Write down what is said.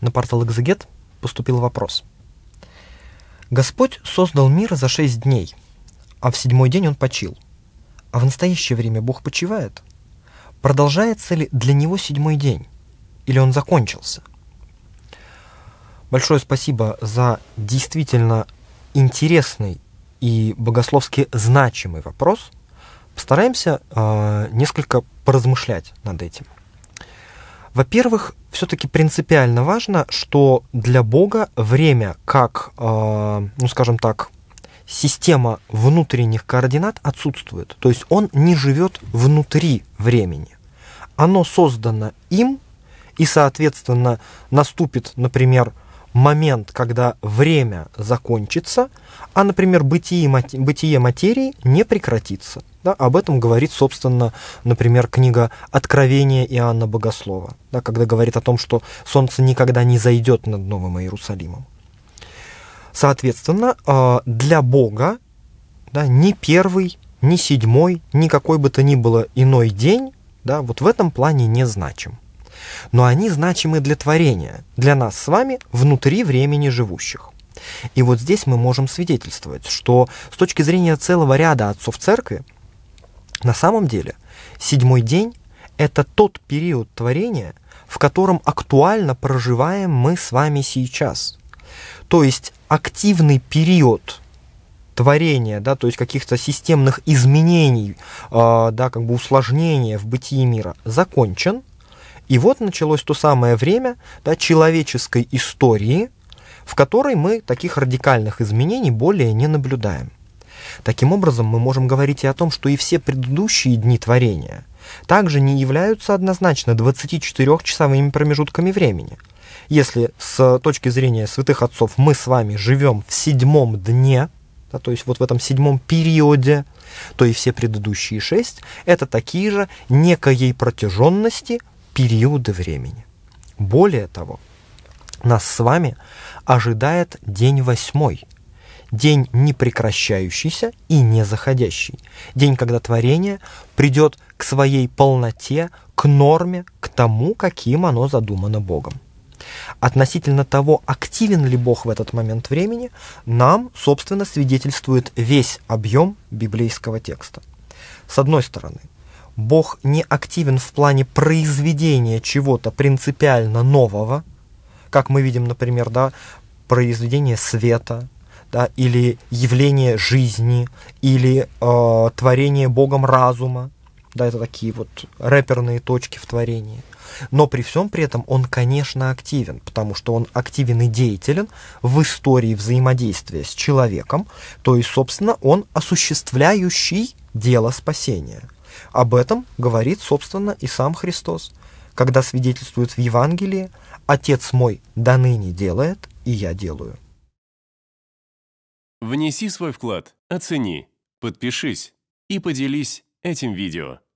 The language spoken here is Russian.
на портал Экзегет поступил вопрос. Господь создал мир за шесть дней, а в седьмой день он почил. А в настоящее время Бог почивает? Продолжается ли для него седьмой день? Или он закончился? Большое спасибо за действительно интересный и богословски значимый вопрос. Постараемся э, несколько поразмышлять над этим. Во-первых, все-таки принципиально важно, что для Бога время как, э, ну скажем так, система внутренних координат отсутствует. То есть он не живет внутри времени. Оно создано им, и, соответственно, наступит, например, момент, когда время закончится, а, например, бытие, мати- бытие материи не прекратится. Да, об этом говорит, собственно, например, книга «Откровение Иоанна Богослова», да, когда говорит о том, что солнце никогда не зайдет над Новым Иерусалимом. Соответственно, а, для Бога да, ни первый, ни седьмой, ни какой бы то ни было иной день да, вот в этом плане не значим но они значимы для творения, для нас с вами внутри времени живущих. И вот здесь мы можем свидетельствовать, что с точки зрения целого ряда отцов церкви, на самом деле седьмой день – это тот период творения, в котором актуально проживаем мы с вами сейчас. То есть активный период творения, да, то есть каких-то системных изменений, э, да, как бы усложнения в бытии мира закончен – и вот началось то самое время да, человеческой истории, в которой мы таких радикальных изменений более не наблюдаем. Таким образом, мы можем говорить и о том, что и все предыдущие дни творения также не являются однозначно 24-часовыми промежутками времени. Если с точки зрения святых отцов мы с вами живем в седьмом дне, да, то есть вот в этом седьмом периоде, то и все предыдущие шесть – это такие же некоей протяженности периоды времени. Более того, нас с вами ожидает день восьмой, день непрекращающийся и не заходящий, день, когда творение придет к своей полноте, к норме, к тому, каким оно задумано Богом. Относительно того, активен ли Бог в этот момент времени, нам, собственно, свидетельствует весь объем библейского текста. С одной стороны – Бог не активен в плане произведения чего-то принципиально нового, как мы видим, например, да, произведение света, да, или явление жизни, или э, творение Богом разума. Да, это такие вот рэперные точки в творении. Но при всем при этом он, конечно, активен, потому что он активен и деятелен в истории взаимодействия с человеком, то есть, собственно, он осуществляющий дело спасения – об этом говорит, собственно, и сам Христос, когда свидетельствует в Евангелии «Отец мой до ныне делает, и я делаю». Внеси свой вклад, оцени, подпишись и поделись этим видео.